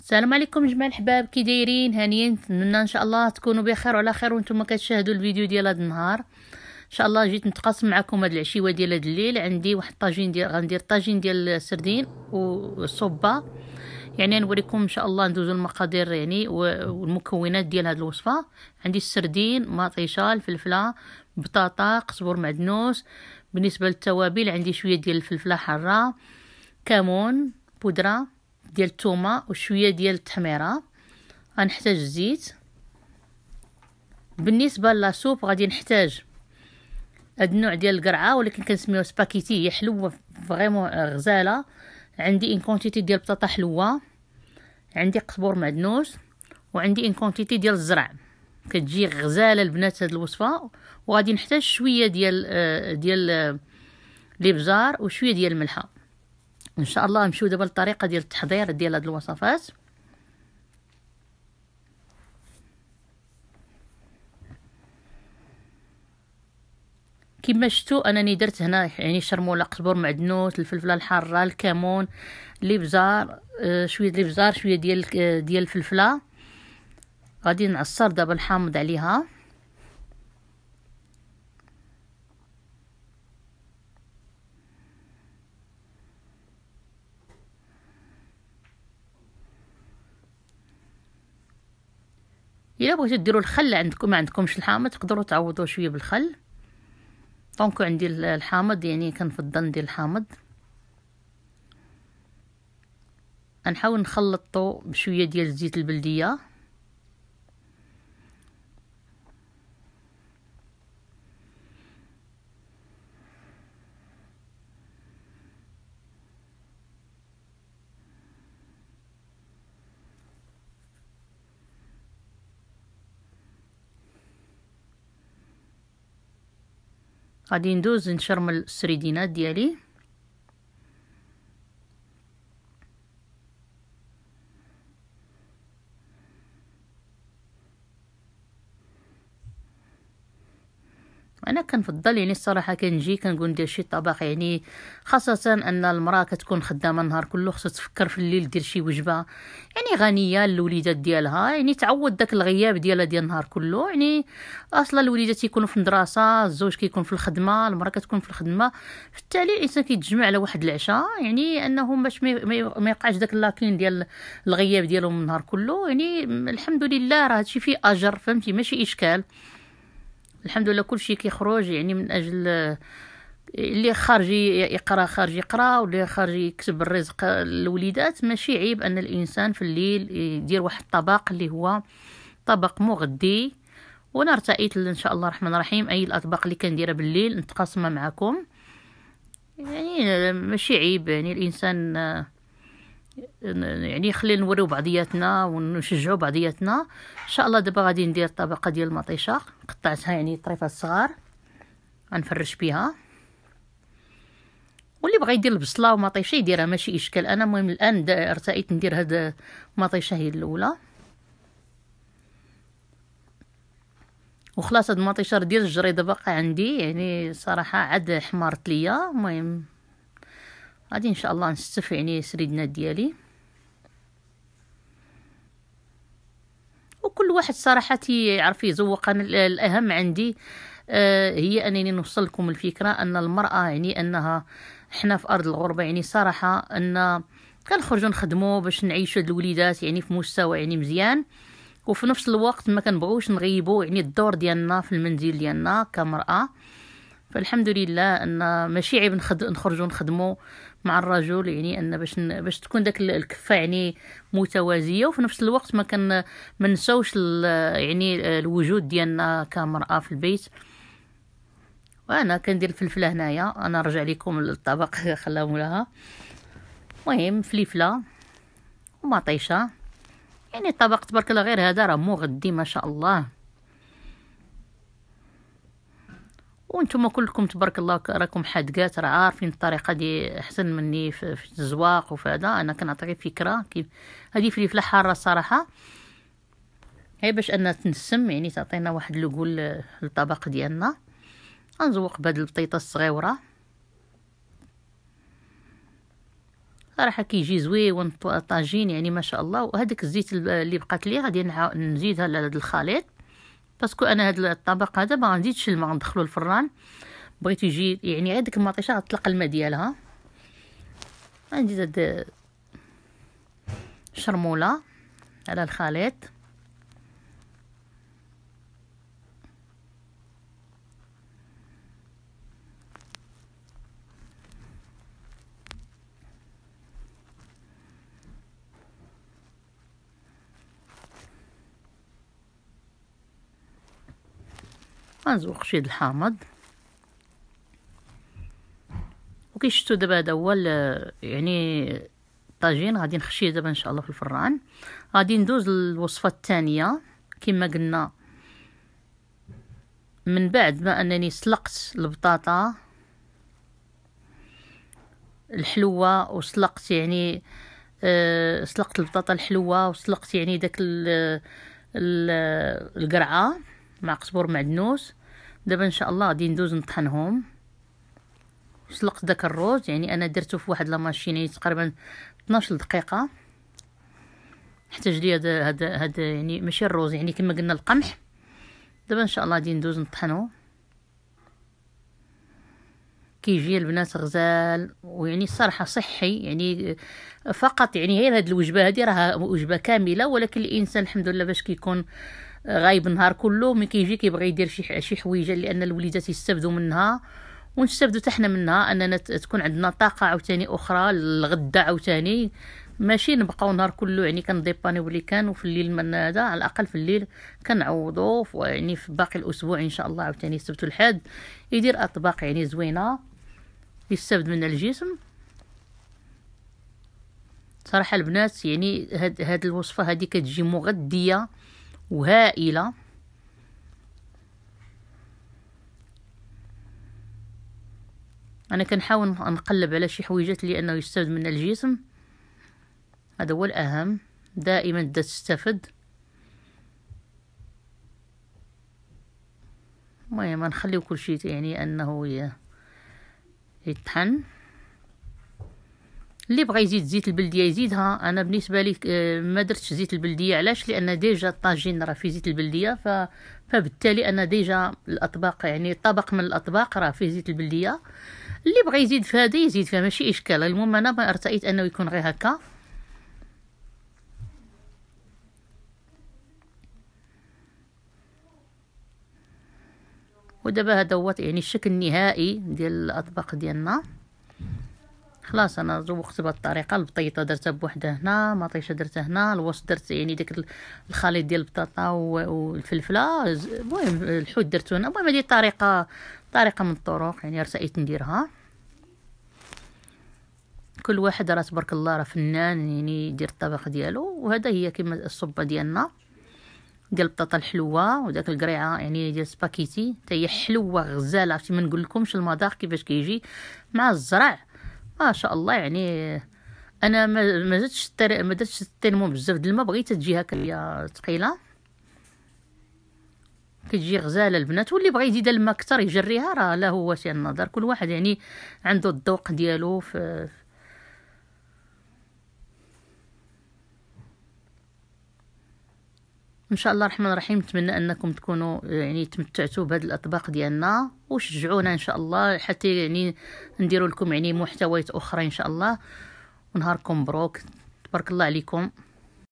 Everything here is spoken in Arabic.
السلام عليكم جماعه الحباب كي دايرين هانيين نتمنى ان شاء الله تكونوا بخير وعلى خير وانتم كتشاهدوا الفيديو ديال هذا النهار ان شاء الله جيت نتقاسم معكم هاد العشيوه ديال هاد الليل عندي واحد الطاجين ديال غندير طاجين ديال السردين والصبه يعني نوريكم ان شاء الله ندوزو المقادير يعني والمكونات ديال هاد الوصفه عندي السردين مطيشه الفلفله بطاطا قزبر معدنوس بالنسبه للتوابل عندي شويه ديال الفلفله حاره كمون بودره ديال الثومه وشويه ديال التحميره غنحتاج الزيت بالنسبه لاصوب غادي نحتاج هاد النوع ديال القرعه ولكن كنسميوه سباكيتي هي حلوه فريمون غزاله عندي ان كونتيتي ديال بطاطا حلوه عندي قزبور معدنوس وعندي ان كونتيتي ديال الزرع كتجي غزاله البنات هاد الوصفه وغادي نحتاج شويه ديال آه، ديال الابزار آه، وشويه ديال الملحه ان شاء الله نمشيو دابا للطريقه ديال التحضير ديال هاد الوصفات كما شفتوا انني درت هنا يعني شرموله قزبر معدنوس الفلفله الحاره الكمون الابزار آه، شويه الابزار شويه ديال آه، ديال الفلفله غادي نعصر دابا الحامض عليها الا بغيتو ديروا الخل عندكم ما عندكمش الحامض تقدروا تعوضوا شويه بالخل طونكو عندي الحامض يعني كنفضل ندير الحامض نحاول نخلطو بشويه ديال زيت البلديه غادي ندوز نشرمل السريدينات ديالي انا كنفضل يعني الصراحه كنجي كنقول ندير شي طبخ يعني خاصه ان المراه كتكون خدامه النهار كله خصها تفكر في الليل دير شي وجبه يعني غنيه للوليدات ديالها يعني تعوض داك الغياب ديالها ديال النهار كله يعني اصلا الوليدات يكونوا في المدرسه الزوج كيكون في الخدمه المراه كتكون في الخدمه بالتالي الانسان كيتجمع على واحد العشاء يعني انهم باش ما يوقعش داك لاكين ديال الغياب ديالهم النهار كله يعني الحمد لله راه هادشي فيه اجر فهمتي ماشي اشكال الحمد لله كل شيء كيخرج يعني من اجل اللي خارج يقرا خارج يقرا واللي خارج يكتب الرزق للوليدات ماشي عيب ان الانسان في الليل يدير واحد الطبق اللي هو طبق مغذي وانا ارتئيت ان شاء الله الرحمن الرحيم اي الاطباق اللي كنديرها بالليل نتقاسمها معكم يعني ماشي عيب يعني الانسان يعني خلينا نوريو بعضياتنا ونشجعو بعضياتنا ان شاء الله دابا غادي ندير طبقه ديال المطيشه قطعتها يعني طريفه صغار غنفرش بها واللي بغى يدير البصله ومطيشه يديرها ماشي اشكال انا المهم الان ارتأيت ندير هاد المطيشه هي الاولى وخلاص هاد المطيشه ديال الجريده باقي عندي يعني صراحه عاد حمارت ليا المهم غادي ان شاء الله نستف يعني سريدنا ديالي وكل واحد صراحه يعرف يزوق انا الاهم عندي آه، هي انني نوصل لكم الفكره ان المراه يعني انها حنا في ارض الغربه يعني صراحه ان كنخرجوا نخدموا باش نعيشوا الوليدات يعني في مستوى يعني مزيان وفي نفس الوقت ما كنبغوش نغيبوا يعني الدور ديالنا في المنزل ديالنا كمراه فالحمد لله ان ماشي عيب نخرجوا نخدموا مع الرجل يعني ان باش باش تكون داك الكفه يعني متوازيه وفي نفس الوقت ما كان منسوش يعني الوجود ديالنا كمراه في البيت وانا كندير الفلفله هنايا انا نرجع لكم للطبق خلاو لها المهم فليفله ومطيشه يعني الطبق تبارك الله غير هذا راه مغدي ما شاء الله وانتم كلكم تبارك الله راكم حادقات راه عارفين الطريقه دي احسن مني في, الزواق وفي هذا انا كنعطي فكره كيف هذه فليفله حاره الصراحه هي باش انها تنسم يعني تعطينا واحد لقول للطبق ديالنا غنزوق بهاد البطيطه الصغيره صراحه كيجي زويون طاجين يعني ما شاء الله وهداك الزيت اللي بقات لي غادي نزيدها لهاد الخليط باسكو انا هاد الطبق هذا ما غنزيدش الماء غندخلو الفران بغيت يجي يعني غير ديك المطيشه غتطلق الماء ديالها غنزيد هاد شرموله على الخليط غنزوق شويه الحامض وكي شفتوا دابا هذا هو يعني الطاجين غادي نخشيه دابا ان شاء الله في الفران غادي ندوز للوصفه الثانيه كما قلنا من بعد ما انني سلقت البطاطا الحلوه وسلقت يعني أه سلقت البطاطا الحلوه وسلقت يعني داك القرعه مع قزبر معدنوس دابا ان شاء الله غادي ندوز نطحنهم سلقت داك الروز يعني انا درتو في واحد لاماشين يعني تقريبا 12 دقيقه احتاج لي هذا هذا هذا يعني ماشي الروز يعني كما قلنا القمح دابا ان شاء الله غادي ندوز نطحنو كيجي البنات غزال ويعني الصراحه صحي يعني فقط يعني غير هاد الوجبه هذه راها وجبه كامله ولكن الانسان الحمد لله باش كيكون كي غايب النهار كله ملي كيجي كيبغي يدير شي شي حويجه لان الوليدات يستافدوا منها ونستافدوا حتى منها اننا تكون عندنا طاقه عاوتاني اخرى للغدا عاوتاني ماشي نبقاو نهار كله يعني كنديبانيو اللي كان وفي الليل من هذا على الاقل في الليل كنعوضو يعني في باقي الاسبوع ان شاء الله عاوتاني السبت والحد يدير اطباق يعني زوينه يستافد منها الجسم صراحه البنات يعني هاد هاد الوصفه هادي كتجي مغذيه وهائلة أنا كنحاول نقلب على شي حويجات لأنه يستفد من الجسم هذا هو الأهم دائما دا تستفد المهم نخليو كلشي يعني أنه يطحن اللي بغى يزيد زيت البلديه يزيدها انا بالنسبه لي آه، ما درتش زيت البلديه علاش لان ديجا الطاجين راه في زيت البلديه ف... فبالتالي انا ديجا الاطباق يعني طبق من الاطباق راه فيه زيت البلديه اللي بغى يزيد في هذا يزيد فيها ماشي اشكال المهم انا ما ارتأيت انه يكون غير هكا ودابا هذا هو يعني الشكل النهائي ديال الاطباق ديالنا خلاص انا زوقت بهاد الطريقه البطيطه درتها بوحده هنا مطيشه درتها هنا الوسط درت يعني داك الخليط ديال البطاطا والفلفله المهم الحوت درتو هنا المهم هذه طريقه طريقه من الطرق يعني رسائيت نديرها كل واحد راه تبارك الله راه فنان يعني يدير الطبق ديالو وهذا هي كما الصبه ديالنا ديال البطاطا الحلوه وداك القريعه يعني ديال سباكيتي حتى هي حلوه غزاله عرفتي ما نقول لكمش المذاق كيفاش كيجي مع الزرع ما آه، شاء الله يعني انا ما زدتش ما درتش الترموم بزاف د الماء بغيت تجي هكا هي ثقيله كتجي غزاله البنات واللي بغى يزيد الماء اكثر يجريها راه لا هو شي النظر كل واحد يعني عنده الذوق ديالو في ان شاء الله الرحمن الرحيم نتمنى انكم تكونوا يعني تمتعتوا بهذه الاطباق ديالنا وشجعونا ان شاء الله حتى يعني نديروا لكم يعني محتويات اخرى ان شاء الله ونهاركم مبروك تبارك الله عليكم